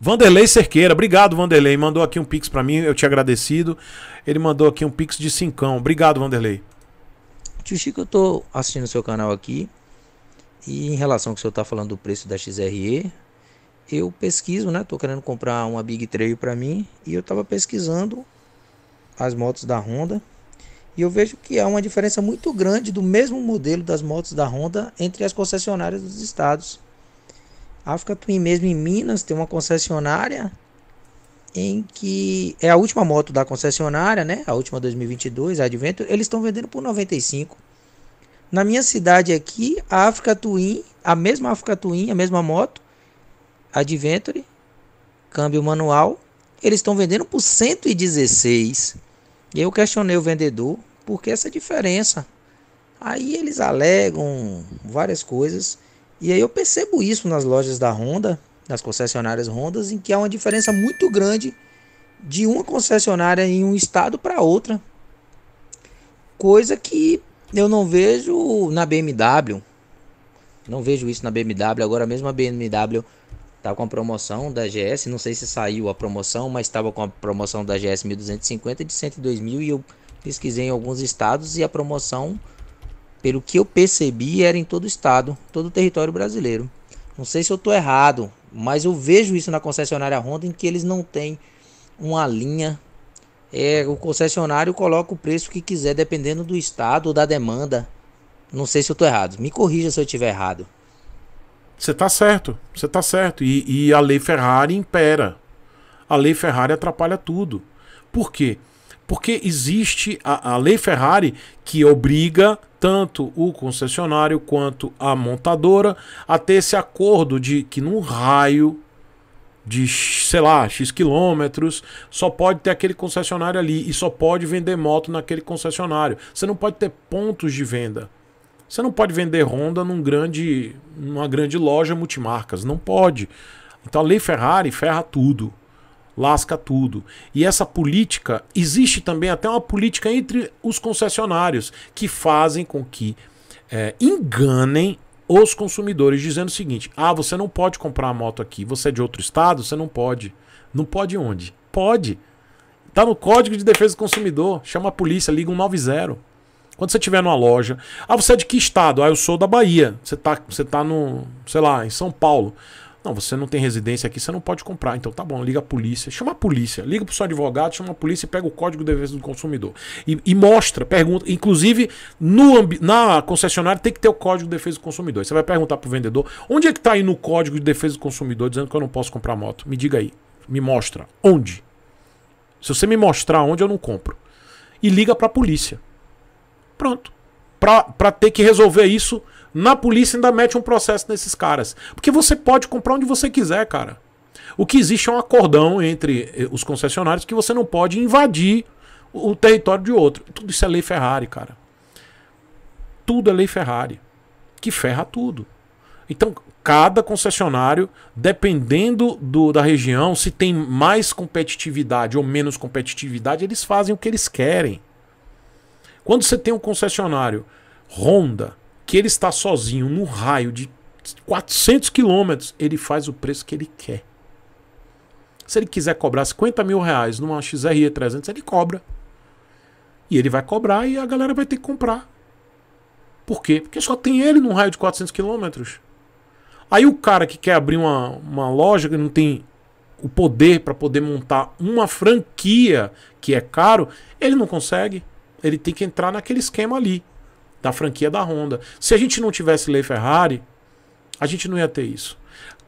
Vanderlei Cerqueira, obrigado Vanderlei, mandou aqui um pix para mim, eu te agradecido. Ele mandou aqui um pix de cincão. Obrigado Vanderlei. Tio Chico, eu tô assistindo o seu canal aqui e em relação ao que o senhor tá falando do preço da XRE, eu pesquiso, né? Tô querendo comprar uma Big Trail para mim e eu tava pesquisando as motos da Honda e eu vejo que há uma diferença muito grande do mesmo modelo das motos da Honda entre as concessionárias dos estados. África Twin, mesmo em Minas, tem uma concessionária em que é a última moto da concessionária, né? A última 2022, a Adventure, eles estão vendendo por 95. Na minha cidade aqui, a África Twin, a mesma África Twin, a mesma moto, Adventure, câmbio manual, eles estão vendendo por 116. E eu questionei o vendedor por que essa diferença. Aí eles alegam várias coisas e aí eu percebo isso nas lojas da Honda, nas concessionárias Hondas, em que há uma diferença muito grande de uma concessionária em um estado para outra. Coisa que eu não vejo na BMW. Não vejo isso na BMW. Agora mesmo a BMW tá com a promoção da GS. Não sei se saiu a promoção, mas estava com a promoção da GS 1250 de 102 mil. E eu pesquisei em alguns estados e a promoção pelo que eu percebi, era em todo o estado, todo o território brasileiro. Não sei se eu estou errado, mas eu vejo isso na concessionária Honda em que eles não têm uma linha. É, o concessionário coloca o preço que quiser, dependendo do estado ou da demanda. Não sei se eu estou errado. Me corrija se eu estiver errado. Você está certo, você está certo. E, e a lei Ferrari impera. A lei Ferrari atrapalha tudo. Por quê? Porque existe a, a lei Ferrari que obriga tanto o concessionário quanto a montadora a ter esse acordo de que num raio de, sei lá, X quilômetros, só pode ter aquele concessionário ali e só pode vender moto naquele concessionário. Você não pode ter pontos de venda. Você não pode vender Honda num grande, numa grande loja multimarcas, não pode. Então a lei Ferrari ferra tudo lasca tudo. E essa política, existe também até uma política entre os concessionários, que fazem com que é, enganem os consumidores, dizendo o seguinte: ah, você não pode comprar a moto aqui, você é de outro estado, você não pode. Não pode onde? Pode. Tá no Código de Defesa do Consumidor, chama a polícia, liga 190. Quando você estiver numa loja, ah, você é de que estado? Ah, eu sou da Bahia. Você tá, você tá no, sei lá, em São Paulo. Não, você não tem residência aqui, você não pode comprar. Então tá bom, liga a polícia. Chama a polícia, liga pro seu advogado, chama a polícia e pega o código de defesa do consumidor. E, e mostra, pergunta. Inclusive, no, na concessionária tem que ter o código de defesa do consumidor. Você vai perguntar pro vendedor: onde é que tá aí no código de defesa do consumidor dizendo que eu não posso comprar moto? Me diga aí, me mostra. Onde? Se você me mostrar onde, eu não compro. E liga pra polícia. Pronto. para pra ter que resolver isso na polícia ainda mete um processo nesses caras. Porque você pode comprar onde você quiser, cara. O que existe é um acordão entre eh, os concessionários que você não pode invadir o território de outro. Tudo isso é lei Ferrari, cara. Tudo é lei Ferrari. Que ferra tudo. Então, cada concessionário, dependendo do, da região, se tem mais competitividade ou menos competitividade, eles fazem o que eles querem. Quando você tem um concessionário Honda, que ele está sozinho no raio de 400 quilômetros, ele faz o preço que ele quer. Se ele quiser cobrar 50 mil reais numa XRE 300, ele cobra. E ele vai cobrar e a galera vai ter que comprar. Por quê? Porque só tem ele num raio de 400 quilômetros. Aí o cara que quer abrir uma, uma loja, que não tem o poder para poder montar uma franquia, que é caro, ele não consegue. Ele tem que entrar naquele esquema ali da franquia da Honda. Se a gente não tivesse lei Ferrari, a gente não ia ter isso.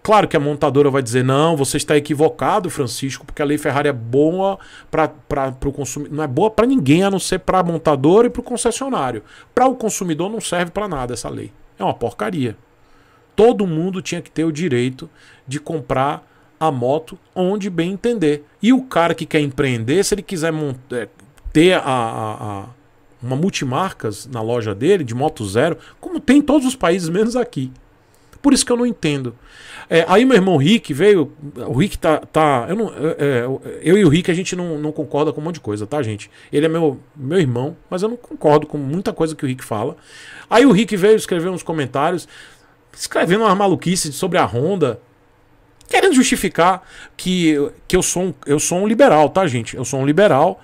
Claro que a montadora vai dizer: não, você está equivocado, Francisco, porque a lei Ferrari é boa para o consumidor. Não é boa para ninguém, a não ser para a montadora e para o concessionário. Para o consumidor não serve para nada essa lei. É uma porcaria. Todo mundo tinha que ter o direito de comprar a moto onde bem entender. E o cara que quer empreender, se ele quiser eh, ter a, a, a uma multimarcas na loja dele, de moto zero, como tem em todos os países, menos aqui. Por isso que eu não entendo. É, aí meu irmão Rick veio. O Rick tá. tá eu, não, é, é eu e o Rick a gente não, não concorda com um monte de coisa, tá, gente? Ele é meu, meu irmão, mas eu não concordo com muita coisa que o Rick fala. Aí o Rick veio escrever uns comentários, escrevendo umas maluquices sobre a Honda. Querendo justificar que, que eu, sou um, eu sou um liberal, tá, gente? Eu sou um liberal.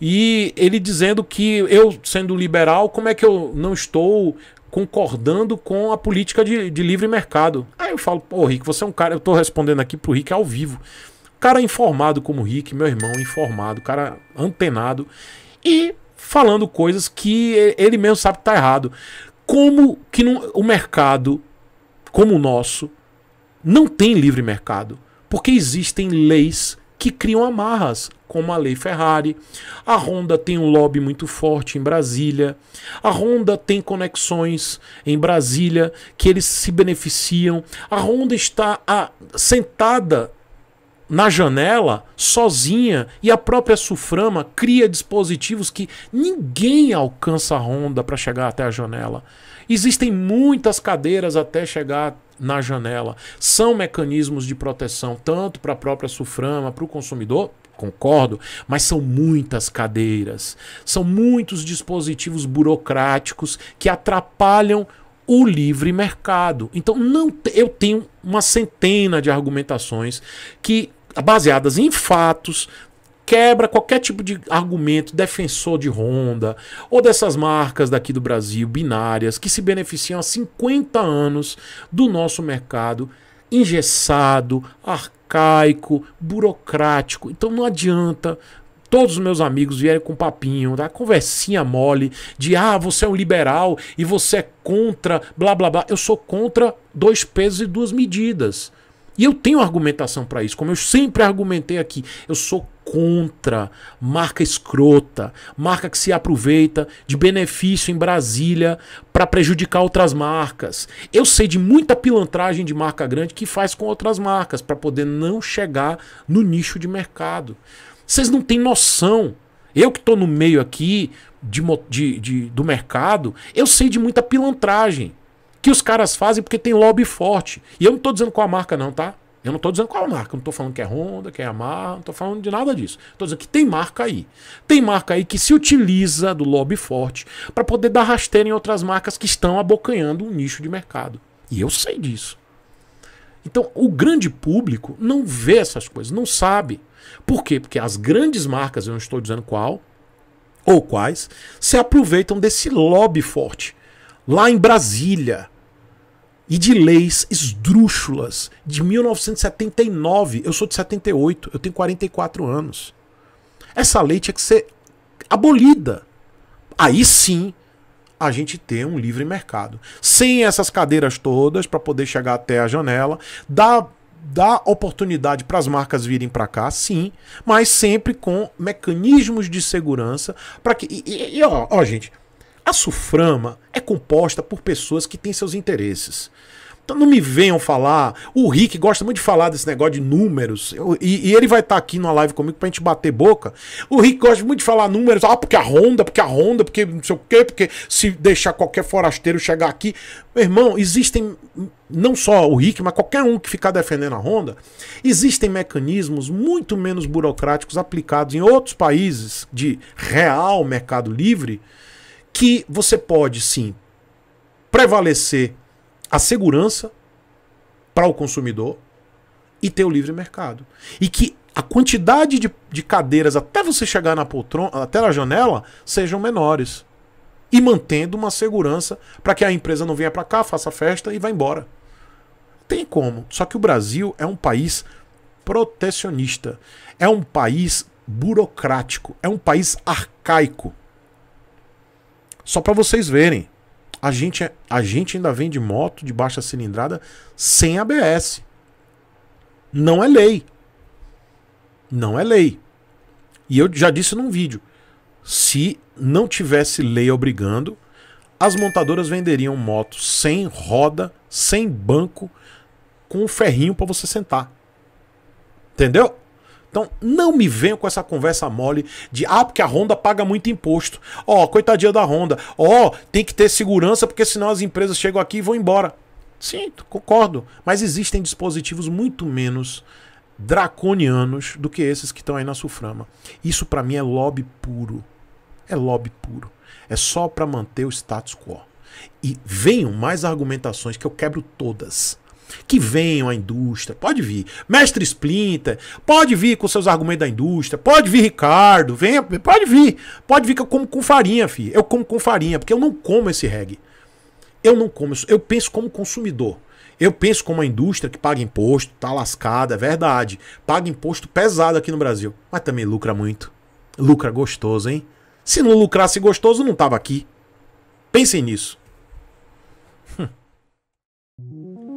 E ele dizendo que eu, sendo liberal, como é que eu não estou concordando com a política de, de livre mercado? Aí eu falo, pô, Rick, você é um cara. Eu estou respondendo aqui pro Rick ao vivo. Cara informado como o Rick, meu irmão, informado, cara antenado. E falando coisas que ele mesmo sabe que tá errado. Como que o mercado, como o nosso, não tem livre mercado? Porque existem leis que criam amarras como a Lei Ferrari. A Honda tem um lobby muito forte em Brasília. A Honda tem conexões em Brasília que eles se beneficiam. A Honda está a, ah, sentada na janela, sozinha, e a própria Suframa cria dispositivos que ninguém alcança a Honda para chegar até a janela. Existem muitas cadeiras até chegar na janela. São mecanismos de proteção, tanto para a própria Suframa, para o consumidor, concordo, mas são muitas cadeiras, são muitos dispositivos burocráticos que atrapalham o livre mercado. Então não eu tenho uma centena de argumentações que baseadas em fatos, quebra qualquer tipo de argumento defensor de Honda ou dessas marcas daqui do Brasil binárias que se beneficiam há 50 anos do nosso mercado engessado, arcaico, burocrático. Então não adianta todos os meus amigos vierem com papinho, da conversinha mole de ah, você é um liberal e você é contra blá blá blá. Eu sou contra dois pesos e duas medidas. E eu tenho argumentação para isso, como eu sempre argumentei aqui. Eu sou contra marca escrota, marca que se aproveita de benefício em Brasília para prejudicar outras marcas. Eu sei de muita pilantragem de marca grande que faz com outras marcas para poder não chegar no nicho de mercado. Vocês não têm noção. Eu que estou no meio aqui de, de, de, do mercado, eu sei de muita pilantragem que os caras fazem porque tem lobby forte. E eu não estou dizendo qual a marca, não, tá? Eu não estou dizendo qual a marca, eu não estou falando que é Honda, que é Yamaha, não estou falando de nada disso. Estou dizendo que tem marca aí. Tem marca aí que se utiliza do lobby forte para poder dar rasteira em outras marcas que estão abocanhando um nicho de mercado. E eu sei disso. Então, o grande público não vê essas coisas, não sabe. Por quê? Porque as grandes marcas, eu não estou dizendo qual ou quais, se aproveitam desse lobby forte. Lá em Brasília, e de leis esdrúxulas de 1979. Eu sou de 78, eu tenho 44 anos. Essa lei tinha que ser abolida. Aí sim a gente ter um livre mercado. Sem essas cadeiras todas para poder chegar até a janela, dá dá oportunidade para as marcas virem para cá, sim, mas sempre com mecanismos de segurança para que e, e, e ó, ó, gente, a SUFRAMA é composta por pessoas que têm seus interesses. Então não me venham falar. O Rick gosta muito de falar desse negócio de números. Eu, e, e, ele vai estar tá aqui numa live comigo pra gente bater boca. O Rick gosta muito de falar números. Ah, porque a Honda, porque a Honda, porque não sei o quê, porque se deixar qualquer forasteiro chegar aqui. Meu irmão, existem. Não só o Rick, mas qualquer um que ficar defendendo a Honda, existem mecanismos muito menos burocráticos aplicados em outros países de real mercado livre que você pode sim prevalecer a segurança para o consumidor e ter o livre mercado. E que a quantidade de, de cadeiras até você chegar na poltrona, até na janela, sejam menores. E mantendo uma segurança para que a empresa não venha para cá, faça festa e vá embora. Tem como. Só que o Brasil é um país protecionista. É um país burocrático. É um país arcaico. Só para vocês verem, a gente, é, a gente ainda vende moto de baixa cilindrada sem ABS. Não é lei. Não é lei. E eu já disse num vídeo, se não tivesse lei obrigando, as montadoras venderiam moto sem roda, sem banco, com o ferrinho para você sentar. Entendeu? Então, não me venham com essa conversa mole de ah, porque a Honda paga muito imposto. Ó, oh, coitadinha da Honda. Ó, oh, tem que ter segurança porque senão as empresas chegam aqui e vão embora. Sim, concordo, mas existem dispositivos muito menos draconianos do que esses que estão aí na suframa. Isso para mim é lobby puro. É lobby puro. É só para manter o status quo. E venham mais argumentações que eu quebro todas que venham a indústria, pode vir. Mestre Splinter, pode vir com seus argumentos da indústria, pode vir Ricardo, venha, pode vir. Pode vir que eu como com farinha, filho. Eu como com farinha, porque eu não como esse reggae. Eu não como, eu penso como consumidor. Eu penso como a indústria que paga imposto, tá lascada, é verdade. Paga imposto pesado aqui no Brasil, mas também lucra muito. Lucra gostoso, hein? Se não lucrasse gostoso, não tava aqui. Pensem nisso. Hum.